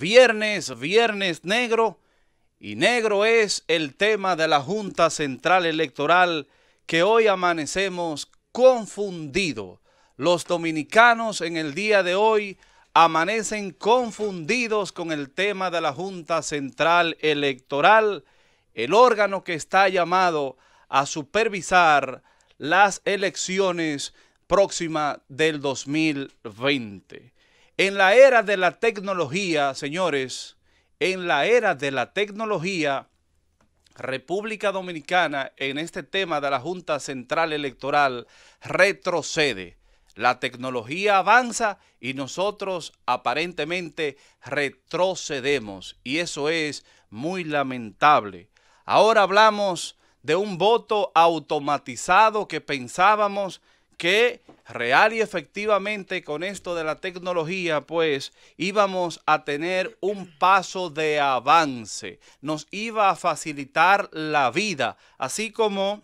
Viernes, viernes negro, y negro es el tema de la Junta Central Electoral que hoy amanecemos confundido. Los dominicanos en el día de hoy amanecen confundidos con el tema de la Junta Central Electoral, el órgano que está llamado a supervisar las elecciones próximas del 2020. En la era de la tecnología, señores, en la era de la tecnología, República Dominicana en este tema de la Junta Central Electoral retrocede. La tecnología avanza y nosotros aparentemente retrocedemos. Y eso es muy lamentable. Ahora hablamos de un voto automatizado que pensábamos que real y efectivamente con esto de la tecnología, pues íbamos a tener un paso de avance, nos iba a facilitar la vida, así como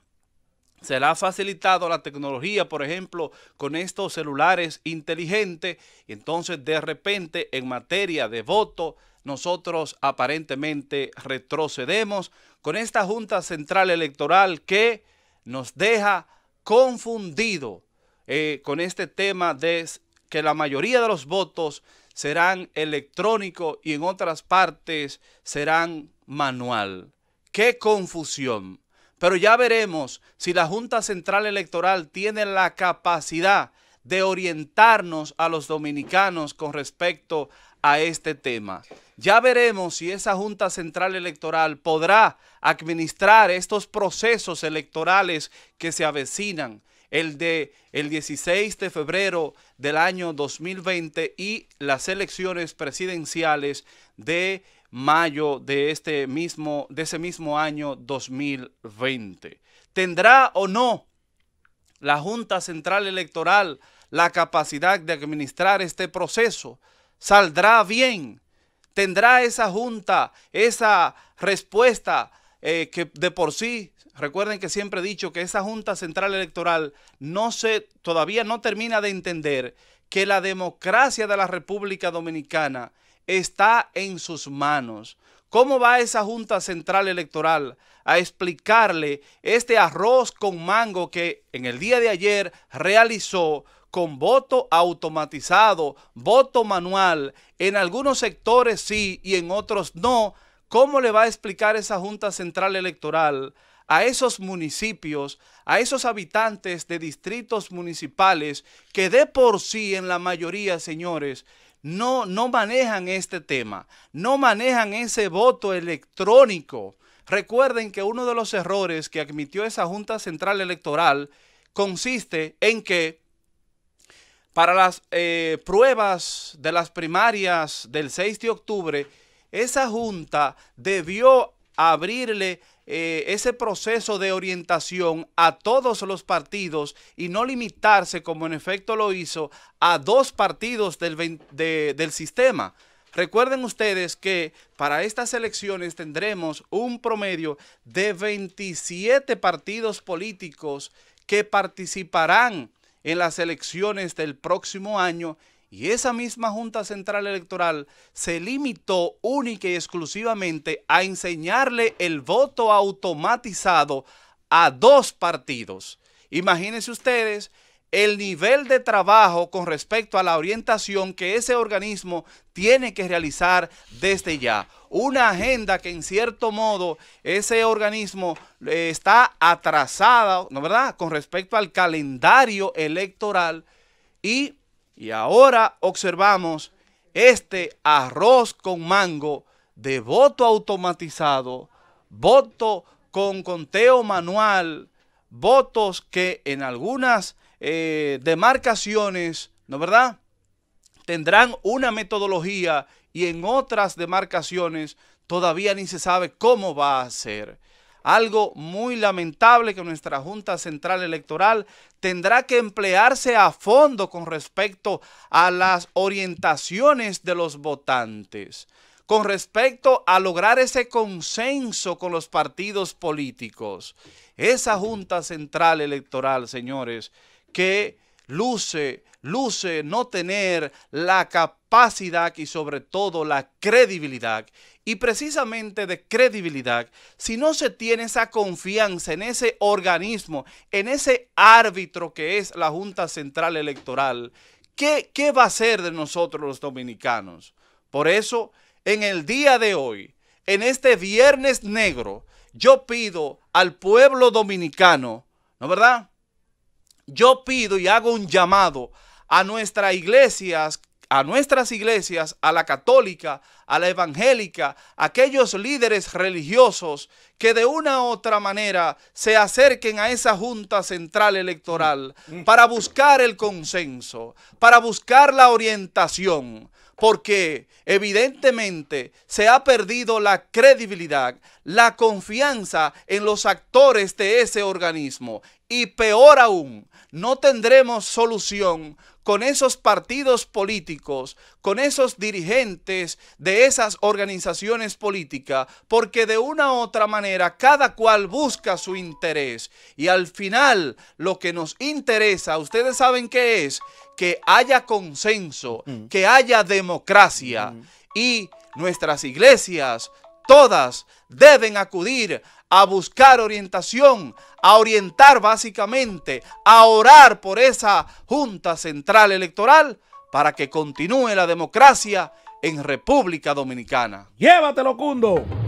se la ha facilitado la tecnología, por ejemplo, con estos celulares inteligentes, y entonces de repente en materia de voto, nosotros aparentemente retrocedemos con esta Junta Central Electoral que nos deja confundido eh, con este tema de que la mayoría de los votos serán electrónicos y en otras partes serán manual. ¡Qué confusión! Pero ya veremos si la Junta Central Electoral tiene la capacidad de orientarnos a los dominicanos con respecto a este tema. Ya veremos si esa Junta Central Electoral podrá administrar estos procesos electorales que se avecinan el de el 16 de febrero del año 2020 y las elecciones presidenciales de mayo de este mismo de ese mismo año 2020. ¿Tendrá o no la Junta Central Electoral la capacidad de administrar este proceso? ¿Saldrá bien? ¿Tendrá esa junta esa respuesta eh, que de por sí Recuerden que siempre he dicho que esa Junta Central Electoral no se, todavía no termina de entender que la democracia de la República Dominicana está en sus manos. ¿Cómo va esa Junta Central Electoral a explicarle este arroz con mango que en el día de ayer realizó con voto automatizado, voto manual, en algunos sectores sí y en otros no? ¿Cómo le va a explicar esa Junta Central Electoral a esos municipios, a esos habitantes de distritos municipales que de por sí en la mayoría, señores, no, no manejan este tema, no manejan ese voto electrónico. Recuerden que uno de los errores que admitió esa Junta Central Electoral consiste en que para las eh, pruebas de las primarias del 6 de octubre, esa Junta debió abrirle eh, ese proceso de orientación a todos los partidos y no limitarse, como en efecto lo hizo, a dos partidos del, del sistema. Recuerden ustedes que para estas elecciones tendremos un promedio de 27 partidos políticos que participarán en las elecciones del próximo año y esa misma Junta Central Electoral se limitó única y exclusivamente a enseñarle el voto automatizado a dos partidos. Imagínense ustedes el nivel de trabajo con respecto a la orientación que ese organismo tiene que realizar desde ya. Una agenda que en cierto modo ese organismo eh, está atrasada, ¿no verdad?, con respecto al calendario electoral y y ahora observamos este arroz con mango de voto automatizado, voto con conteo manual, votos que en algunas eh, demarcaciones, ¿no verdad? Tendrán una metodología y en otras demarcaciones todavía ni se sabe cómo va a ser. Algo muy lamentable que nuestra Junta Central Electoral tendrá que emplearse a fondo con respecto a las orientaciones de los votantes, con respecto a lograr ese consenso con los partidos políticos. Esa Junta Central Electoral, señores, que luce, luce no tener la capacidad y sobre todo la credibilidad. Y precisamente de credibilidad, si no se tiene esa confianza en ese organismo, en ese árbitro que es la Junta Central Electoral, ¿qué, qué va a ser de nosotros los dominicanos? Por eso, en el día de hoy, en este viernes negro, yo pido al pueblo dominicano, ¿no verdad? yo pido y hago un llamado a nuestras iglesias, a nuestras iglesias, a la católica, a la evangélica, a aquellos líderes religiosos que de una u otra manera se acerquen a esa Junta Central Electoral mm. para buscar el consenso, para buscar la orientación, porque evidentemente se ha perdido la credibilidad, la confianza en los actores de ese organismo y peor aún, no tendremos solución con esos partidos políticos, con esos dirigentes de esas organizaciones políticas, porque de una u otra manera cada cual busca su interés. Y al final lo que nos interesa, ustedes saben qué es, que haya consenso, mm. que haya democracia mm. y nuestras iglesias todas deben acudir a buscar orientación, a orientar básicamente, a orar por esa Junta Central Electoral para que continúe la democracia en República Dominicana. Llévatelo, Cundo.